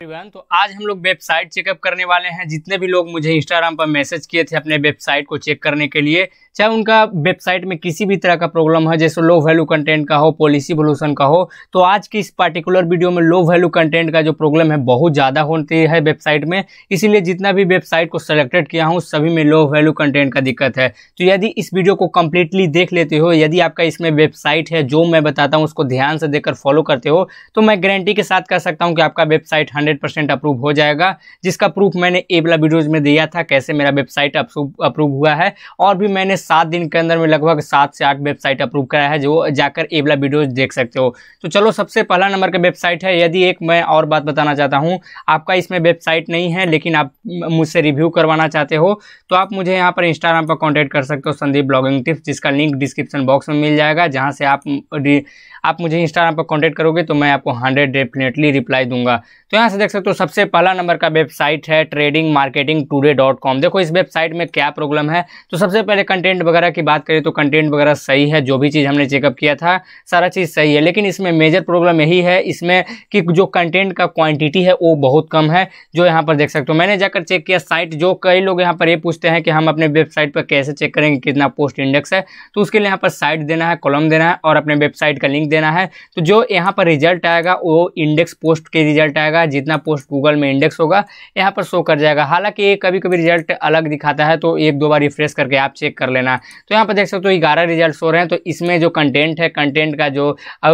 everyone तो आज हम लोग वेबसाइट चेकअप करने वाले हैं जितने भी लोग मुझे इंस्टाग्राम पर मैसेज किए थे अपने वेबसाइट को चेक करने के लिए चाहे उनका वेबसाइट में किसी भी तरह का प्रॉब्लम है जैसे लो वैल्यू कंटेंट का हो पॉलिसी वोल्यूशन का हो तो आज की इस पार्टिकुलर वीडियो में लो वैल्यू कंटेंट का जो प्रॉब्लम है बहुत ज़्यादा होती है वेबसाइट में इसीलिए जितना भी वेबसाइट को सेलेक्टेड किया हूँ सभी में लो वैल्यू कंटेंट का दिक्कत है तो यदि इस वीडियो को कम्प्लीटली देख लेते हो यदि आपका इसमें वेबसाइट है जो मैं बताता हूँ उसको ध्यान से देखकर फॉलो करते हो तो मैं गारंटी के साथ कह सकता हूँ कि आपका वेबसाइट हंड्रेड परसेंट अप्रूव हो जाएगा जिसका प्रूफ मैंने ए वाला वीडियोज में दिया था कैसे मेरा वेबसाइट अप्रूव हुआ है और भी मैंने सात दिन के अंदर में लगभग सात से आठ वेबसाइट अप्रूव कराया है जो जाकर ए वाला वीडियोज देख सकते हो तो चलो सबसे पहला नंबर का वेबसाइट है यदि एक मैं और बात बताना चाहता हूँ आपका इसमें वेबसाइट नहीं है लेकिन आप मुझसे रिव्यू करवाना चाहते हो तो आप मुझे यहाँ पर इंस्टाग्राम पर कॉन्टैक्ट कर सकते हो संदीप ब्लॉगिंग टिप्स जिसका लिंक डिस्क्रिप्शन बॉक्स में मिल जाएगा जहाँ से आप आप मुझे इंस्टाग्राम पर कॉन्टेक्ट करोगे तो मैं आपको हंड्रेड डेफिनेटली रिप्लाई दूंगा तो यहाँ से से देख सकते हो सबसे पहला नंबर का वेबसाइट है trading marketing today dot com देखो इस वेबसाइट में क्या प्रॉब्लम है तो सबसे पहले कंटेंट वगैरह की बात करें तो कंटेंट वगैरह सही है जो भी चीज़ हमने चेकअप किया था सारा चीज़ सही है लेकिन इसमें मेजर प्रॉब्लम यही है इसमें कि जो कंटेंट का क्वांटिटी है वो बहुत कम है जो यहाँ पर देख सकते हो मैंने जाकर चेक किया साइट जो कई लोग यहाँ पर ये पूछते हैं कि हम अपने वेबसाइट पर कैसे चेक करेंगे कितना पोस्ट इंडेक्स है तो उसके लिए यहाँ पर साइट देना है कॉलम देना है और अपने वेबसाइट का लिंक देना है तो जो यहाँ पर रिजल्ट आएगा वो इंडेक्स पोस्ट के रिजल्ट आएगा जितना जितना पोस्ट गूगल में इंडेक्स होगा यहाँ पर शो कर जाएगा हालांकि ये कभी कभी रिजल्ट अलग दिखाता है तो एक दो बार रिफ्रेश करके आप चेक कर लेना तो यहाँ पर देख सकते हो ग्यारह रिजल्ट हो रहे हैं तो इसमें जो कंटेंट है कंटेंट का जो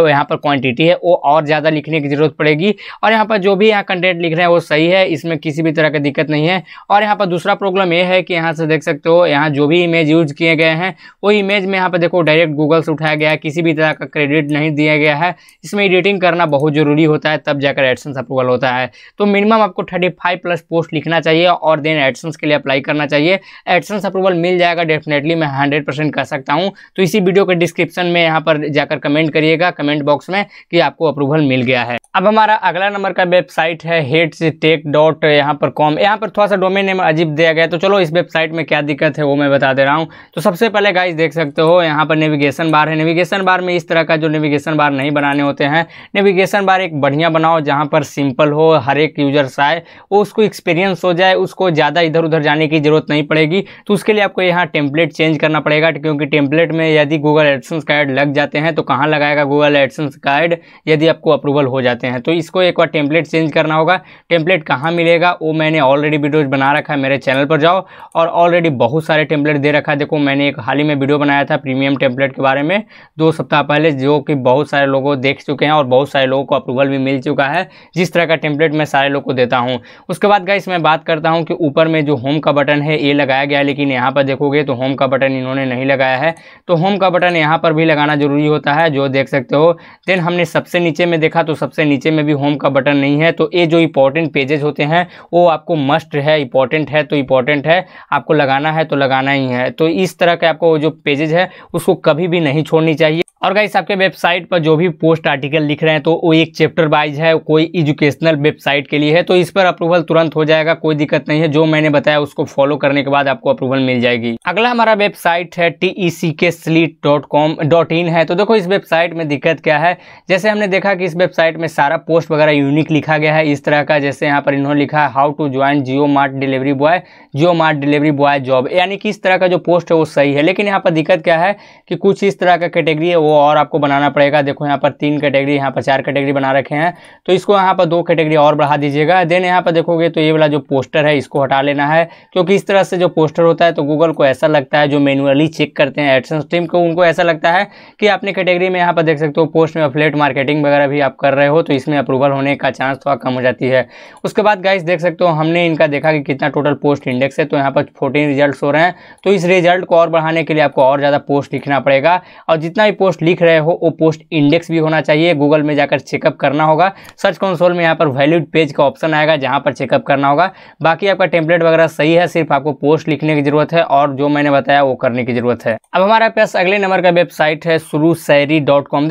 यहाँ पर क्वान्टिटी है वो और ज़्यादा लिखने की ज़रूरत पड़ेगी और यहाँ पर जो भी यहाँ कंटेंट लिख रहे हैं वो सही है इसमें किसी भी तरह की दिक्कत नहीं है और यहाँ पर दूसरा प्रॉब्लम ये है कि यहाँ से देख सकते हो यहाँ जो भी इमेज यूज किए गए हैं वो इमेज में यहाँ पर देखो डायरेक्ट गूगल से उठाया गया है किसी भी तरह का क्रेडिट नहीं दिया गया है इसमें एडिटिंग करना बहुत ज़रूरी होता है तब जाकर एडसन अप्रूवल होता है है तो मिनिमम आपको थर्टी फाइव प्लस पोस्ट लिखना चाहिए और देन एडसन्स के लिए अप्लाई करना चाहिए एडसन्स अप्रूवल मिल जाएगा डेफिनेटली मैं हंड्रेड परसेंट कह सकता हूँ तो इसी वीडियो के डिस्क्रिप्शन में यहाँ पर जाकर कमेंट करिएगा कमेंट बॉक्स में कि आपको अप्रूवल मिल गया है अब हमारा अगला नंबर का वेबसाइट है हेट्स टेक डॉट यहाँ पर कॉम यहाँ पर थोड़ा सा डोमेन नेम अजीब दिया गया तो चलो इस वेबसाइट में क्या दिक्कत है वो मैं बता दे रहा हूँ तो सबसे पहले गाइस देख सकते हो यहाँ पर नेविगेशन बार है नेविगेशन बार में इस तरह का जो नेविगेशन बार नहीं बनाने होते हैं नेविगेशन बार एक बढ़िया बनाओ जहाँ पर सिंपल हो हर एक यूजर्स आए वो उसको एक्सपीरियंस हो जाए उसको ज़्यादा इधर उधर जाने की ज़रूरत नहीं पड़ेगी तो उसके लिए आपको यहाँ टेम्पलेट चेंज करना पड़ेगा क्योंकि टेम्पलेट में यदि गूगल एडसन्स का लग जाते हैं तो कहाँ लगाएगा गूगल एडसन्स का यदि आपको अप्रूवल हो जाते हैं तो इसको एक बार टेम्पलेट चेंज करना होगा टेम्पलेट कहाँ मिलेगा वो मैंने ऑलरेडी वीडियोज़ बना रखा है मेरे चैनल पर जाओ और ऑलरेडी बहुत सारे टेम्पलेट दे रखा है देखो मैंने एक हाल ही में वीडियो बनाया था प्रीमियम टेम्पलेट के बारे में दो सप्ताह पहले जो कि बहुत सारे लोगों देख चुके हैं और बहुत सारे लोगों को अप्रूवल भी मिल चुका है जिस तरह का टेम्पलेट मैं सारे लोग को देता हूँ उसके बाद गाइस मैं बात करता हूँ कि ऊपर में जो होम का बटन है ये लगाया गया लेकिन यहाँ पर देखोगे तो होम का बटन इन्होंने नहीं लगाया है तो होम का बटन यहाँ पर भी लगाना ज़रूरी होता है जो देख सकते हो देन हमने सबसे नीचे में देखा तो सबसे नीचे में भी होम का बटन नहीं है तो ये जो इंपॉर्टेंट पेजेज होते हैं वो आपको मस्ट है इंपॉर्टेंट है तो इंपॉर्टेंट है आपको लगाना है तो लगाना ही है तो इस तरह के आपको जो पेजेज है उसको कभी भी नहीं छोड़नी चाहिए और गाइस आपके वेबसाइट पर जो भी पोस्ट आर्टिकल लिख रहे हैं तो वो एक चैप्टर वाइज है कोई एजुकेशनल वेबसाइट के लिए है तो इस पर अप्रूवल तुरंत हो जाएगा कोई दिक्कत नहीं है जो मैंने बताया उसको फॉलो करने के बाद आपको अप्रूवल मिल जाएगी अगला हमारा वेबसाइट है T C K sleet dot com dot in है तो देखो इस वेबसाइट में दिक्कत क्या है जैसे हमने देखा कि इस वेबसाइट में सारा पोस्ट वगैरह यूनिक लिखा गया है इस तरह का जैसे यहाँ पर इन्होंने लिखा how to join Jio mart delivery boy Jio mart delivery boy job यानी कि इस तरह का जो पोस्ट है वो सही है लेकिन यहाँ पर दिक्कत क्या है कि कुछ इस तरह का कैटेगरी है वो और आपको बनाना पड़ेगा देखो यहाँ पर तीन कैटेगरी यहाँ पर चार कैटेगरी बना रखे हैं तो इसको यहाँ पर दो कैटेगरी और बढ़ा दीजिएगा देन यहाँ पर देखोगे तो ये वाला जो पोस्टर है इसको हटा लेना है क्योंकि इस तरह से जो पोस्टर होता है तो गूगल को ऐसा लगता है जो मैनुअली चेक करते हैं एडसन स्ट्रीम को उनको ऐसा लगता है कि आपने कैटेगरी में यहाँ पर देख सकते हो पोस्ट में अपलेट मार्केटिंग वगैरह भी आप कर रहे हो तो इसमें अप्रूवल होने का चांस थोड़ा कम हो जाती है उसके बाद गाइस देख सकते हो हमने इनका देखा कि कितना टोटल पोस्ट इंडेक्स है तो यहाँ पर फोर्टीन रिजल्ट हो रहे हैं तो इस रिजल्ट को और बढ़ाने के लिए आपको और ज़्यादा पोस्ट लिखना पड़ेगा और जितना भी पोस्ट लिख रहे हो वो पोस्ट इंडेक्स भी होना चाहिए गूगल में जाकर चेकअप करना होगा सर्च कंसोल में यहाँ पर वैलिड पेज का ऑप्शन आएगा जहाँ पर चेकअप करना होगा बाकी आपका टेम्पलेट वगैरह सही है सिर्फ आपको पोस्ट लिखने की जरूरत है और जो मैंने बताया वो करने की जरूरत है अब हमारे पास अगले नंबर का वेबसाइट है शुरू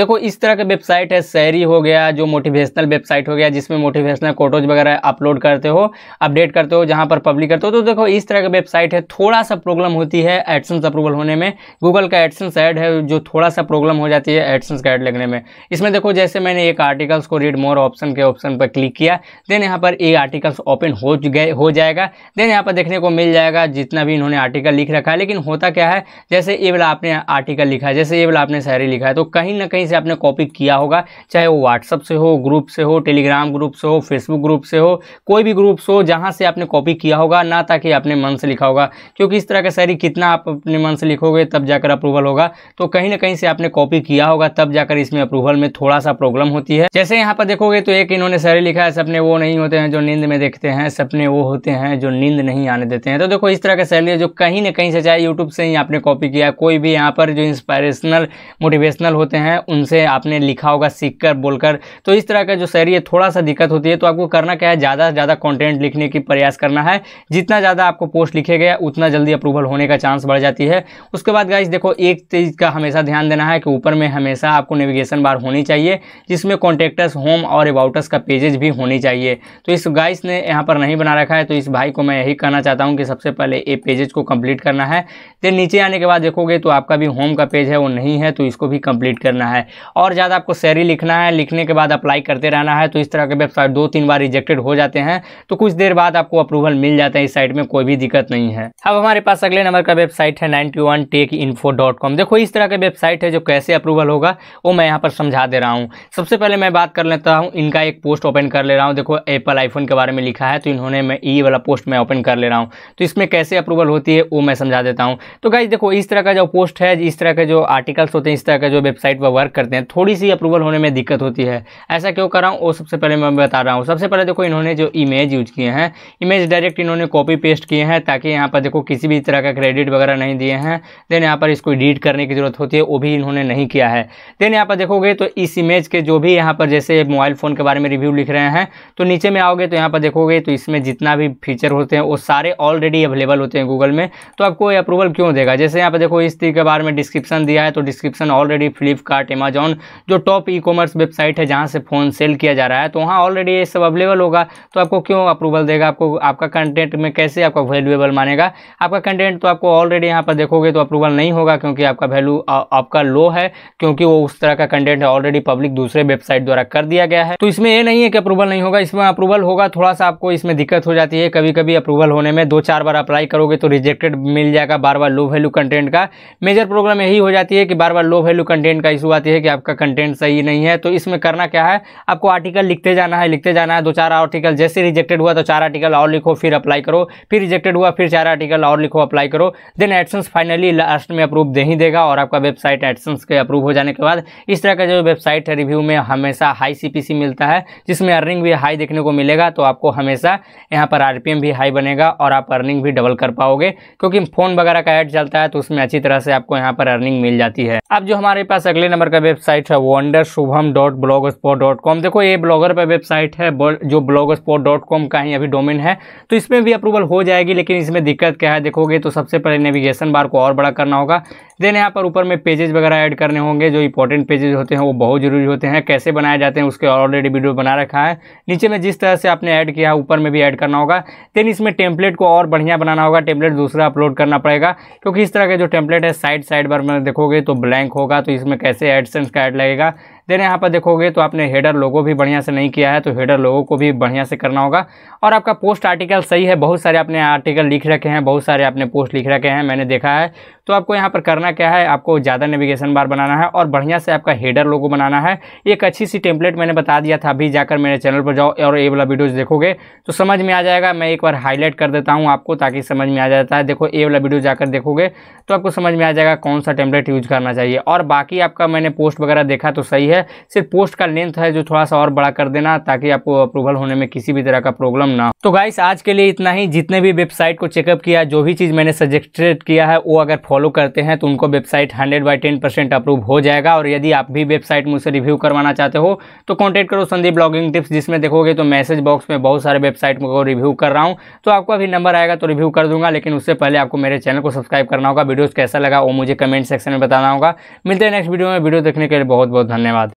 देखो इस तरह का वेबसाइट है सैरी हो गया जो मोटिवेशनल वेबसाइट हो गया जिसमें मोटिवेशनल फोटोज वगैरह अपलोड करते हो अपडेट करते हो जहाँ पर पब्लिक करते हो तो देखो इस तरह का वेबसाइट है थोड़ा सा प्रॉब्लम होती है एडसन अप्रूवल होने में गूगल का एडसन एड है जो थोड़ा सा प्रॉब्लम प्रॉब्लम हो जाती है एडसेंस गाइड लगने में इसमें देखो जैसे मैंने एक आर्टिकल्स को रीड मोर ऑप्शन के ऑप्शन पर क्लिक किया देन यहाँ पर ये आर्टिकल्स ओपन हो गए हो जाएगा देन यहाँ पर देखने को मिल जाएगा जितना भी इन्होंने आर्टिकल लिख रखा है लेकिन होता क्या है जैसे ये वाला आपने आर्टिकल लिखा है जैसे ये वाला आपने शायरी लिखा है तो कहीं ना कहीं से आपने कॉपी किया होगा चाहे वो व्हाट्सअप से हो ग्रुप से हो टेलीग्राम ग्रुप से हो फेसबुक ग्रुप से हो कोई भी ग्रुप से हो जहाँ से आपने कॉपी किया होगा ना ताकि अपने मन से लिखा होगा क्योंकि इस तरह का शायरी कितना आप अपने मन से लिखोगे तब जाकर अप्रूवल होगा तो कहीं ना कहीं से आपने कॉपी किया होगा तब जाकर इसमें अप्रूवल में थोड़ा सा प्रॉब्लम होती है जैसे यहाँ पर देखोगे तो एक इन्होंने शहरी लिखा है सपने वो नहीं होते हैं जो नींद में देखते हैं सपने वो होते हैं जो नींद नहीं आने देते हैं तो देखो इस तरह का शैली जो कहीं ना कहीं से चाहे यूट्यूब से ही आपने कॉपी किया कोई भी यहाँ पर जो इंस्पायरेशनल मोटिवेशनल होते हैं उनसे आपने लिखा होगा सीख कर बोलकर तो इस तरह का जो शैली है थोड़ा सा दिक्कत होती है तो आपको करना क्या है ज़्यादा से ज़्यादा कॉन्टेंट लिखने की प्रयास करना है जितना ज़्यादा आपको पोस्ट लिखे गया उतना जल्दी अप्रूवल होने का चांस बढ़ जाती है उसके बाद गाइस देखो एक चीज़ का हमेशा ध्यान देना है कि ऊपर में हमेशा आपको नेविगेशन बार होनी चाहिए जिसमें कॉन्टेक्टर्स होम और अबाउटस का पेजेज भी होनी चाहिए तो इस गाइस ने यहाँ पर नहीं बना रखा है तो इस भाई को मैं यही कहना चाहता हूँ कि सबसे पहले ये पेजेज को कम्प्लीट करना है देन नीचे आने के बाद देखोगे तो आपका भी होम का पेज है वो नहीं है तो इसको भी कम्प्लीट करना है और ज़्यादा आपको सैरी लिखना है लिखने के बाद अप्लाई करते रहना है तो इस तरह के वेबसाइट दो तीन बार रिजेक्टेड हो जाते हैं तो कुछ देर बाद आपको अप्रूवल मिल जाता है इस साइट में कोई भी दिक्कत नहीं है अब हमारे पास अगले नंबर का वेबसाइट है ninety one tech info dot com देखो इस तरह का वेबसाइट है जो कैसे कैसे अप्रूवल होगा वो मैं यहाँ पर समझा दे रहा हूँ सबसे पहले मैं बात कर लेता हूँ इनका एक पोस्ट ओपन कर ले रहा हूँ देखो एप्पल आईफोन के बारे में लिखा है तो इन्होंने मैं ई वाला पोस्ट मैं ओपन कर ले रहा हूँ तो इसमें कैसे अप्रूवल होती है वो मैं समझा देता हूँ तो गाइज देखो इस तरह का जो पोस्ट है इस तरह के जो आर्टिकल्स होते हैं इस तरह के जो वेबसाइट पर वर्क करते हैं थोड़ी सी अप्रूवल होने में दिक्कत होती है ऐसा क्यों कर रहा हूँ वो सबसे पहले मैं बता रहा हूँ सबसे पहले देखो इन्होंने जो इमेज यूज किए हैं इमेज डायरेक्ट इन्होंने कॉपी पेस्ट किए हैं ताकि यहाँ पर देखो किसी भी तरह का क्रेडिट वगैरह नहीं दिए हैं देन यहाँ पर इसको एडिट करने की जरूरत होती है वो भी इन्होंने नहीं किया है देन यहाँ पर देखोगे तो इस इमेज के जो भी यहाँ पर जैसे मोबाइल फ़ोन के बारे में रिव्यू लिख रहे हैं तो नीचे में आओगे तो यहाँ पर देखोगे तो इसमें जितना भी फीचर होते हैं वो सारे ऑलरेडी अवेलेबल होते हैं गूगल में तो आपको ये अप्रूवल क्यों देगा जैसे यहाँ पर देखो इस चीज़ के बारे में डिस्क्रिप्शन दिया है तो डिस्क्रिप्शन ऑलरेडी फ्लिपकार्ट अमेजॉन जो टॉप ई कॉमर्स वेबसाइट है जहाँ से फ़ोन सेल किया जा रहा है तो वहाँ ऑलरेडी ये सब अवेलेबल होगा तो आपको क्यों अप्रूवल देगा आपको आपका कंटेंट में कैसे आपका वैल्यूएबल मानेगा आपका कंटेंट तो आपको ऑलरेडी यहाँ पर देखोगे तो अप्रूवल नहीं होगा क्योंकि आपका वैल्यू आपका लो है है क्योंकि वो उस तरह का कंटेंट ऑलरेडी पब्लिक दूसरे वेबसाइट द्वारा कर दिया गया है तो इसमें ये नहीं है कि अप्रूवल नहीं होगा इसमें अप्रूवल होगा थोड़ा सा आपको इसमें दिक्कत हो जाती है कभी कभी अप्रूवल होने में दो चार बार अप्लाई करोगे तो रिजेक्टेड मिल जाएगा बार बार लो वैल्यू कंटेंट का मेजर प्रॉब्लम यही हो जाती है कि बार बार लो वैल्यू कंटेंट का इशू आती है कि आपका कंटेंट सही नहीं है तो इसमें करना क्या है आपको आर्टिकल लिखते जाना है लिखते जाना है दो चार आर्टिकल जैसे रिजेक्टेड हुआ तो चार आर्टिकल और लिखो फिर अप्लाई करो फिर रिजेक्टेड हुआ फिर चार आर्टिकल और लिखो अप्लाई करो देन एडसन्स फाइनली लास्ट में अप्रूव दे ही देगा और आपका वेबसाइट एडसन्स के अप्रूव हो जाने के बाद इस तरह का जो वेबसाइट है रिव्यू में हमेशा हाई सीपीसी मिलता है जिसमें अर्निंग भी हाई देखने को मिलेगा तो आपको हमेशा यहाँ पर आरपीएम भी हाई बनेगा और आप अर्निंग भी डबल कर पाओगे क्योंकि फ़ोन वगैरह का ऐड चलता है तो उसमें अच्छी तरह से आपको यहाँ पर अर्निंग मिल जाती है अब जो हमारे पास अगले नंबर का वेबसाइट है wonder Shubham dot blogspot dot com देखो ये ब्लॉगर पर वेबसाइट है जो ब्लॉग स्पोर्ट डॉट कॉम का ही अभी डोमेन है तो इसमें भी अप्रूवल हो जाएगी लेकिन इसमें दिक्कत क्या है देखोगे तो सबसे पहले नेविगेशन बार को और बड़ा करना होगा देन यहाँ पर ऊपर में पेजेज वगैरह ऐड करने होंगे जो इंपॉर्टेंट पेजेज होते हैं वो बहुत ज़रूरी होते हैं कैसे बनाए जाते हैं उसके ऑलरेडी वीडियो बना रखा है नीचे में जिस तरह से आपने ऐड किया है ऊपर में भी ऐड करना होगा देन इसमें टेम्पलेट को और बढ़िया बनाना होगा टेम्पलेट दूसरा अपलोड करना पड़ेगा क्योंकि इस तरह के जो टेम्पलेट है साइड साइड बार में देखोगे तो ब्लैंक होगा तो इसमें कैसे एडसेंस का ऐड लगेगा देन यहाँ पर देखोगे तो आपने हेडर लोगो भी बढ़िया से नहीं किया है तो हेडर लोगो को भी बढ़िया से करना होगा और आपका पोस्ट आर्टिकल सही है बहुत सारे आपने आर्टिकल लिख रखे हैं बहुत सारे आपने पोस्ट लिख रखे हैं मैंने देखा है तो आपको यहाँ पर करना क्या है आपको ज़्यादा नेविगेशन बार बनाना है और बढ़िया से आपका हेडर लोगो बनाना है एक अच्छी सी टेम्पलेट मैंने बता दिया था अभी जाकर मेरे चैनल पर जाओ और ए वाला वीडियोज़ देखोगे तो समझ में आ जाएगा मैं एक बार हाईलाइट कर देता हूँ आपको ताकि समझ में आ जाता है देखो ए वाला वीडियो जाकर देखोगे तो आपको समझ में आ जाएगा कौन सा टेम्पलेट यूज करना चाहिए और बाकी आपका मैंने पोस्ट वगैरह देखा तो सही है है सिर्फ पोस्ट का लेंथ है जो थोड़ा सा और बड़ा कर देना ताकि आपको अप्रूवल होने में किसी भी तरह का प्रॉब्लम ना तो गाइस आज के लिए इतना ही जितने भी वेबसाइट को चेकअप किया जो भी चीज़ मैंने सजेस्टेड किया है वो अगर फॉलो करते हैं तो उनको website hundred by ten percent approve हो जाएगा और यदि आप भी वेबसाइट मुझसे रिव्यू करवाना चाहते हो तो कॉन्टेक्ट करो संदीप ब्लॉगिंग टिप्स जिसमें देखोगे तो मैसेज बॉक्स में बहुत सारे वेबसाइट को रिव्यू कर रहा हूँ तो आपका भी नंबर आएगा तो रिव्यू कर दूंगा लेकिन उससे पहले आपको मेरे चैनल को सब्सक्राइब करना होगा वीडियो कैसा लगा वो मुझे कमेंट सेक्शन में बताना होगा मिलते हैं नेक्स्ट वीडियो में वीडियो देखने के लिए बहुत बहुत धन्यवाद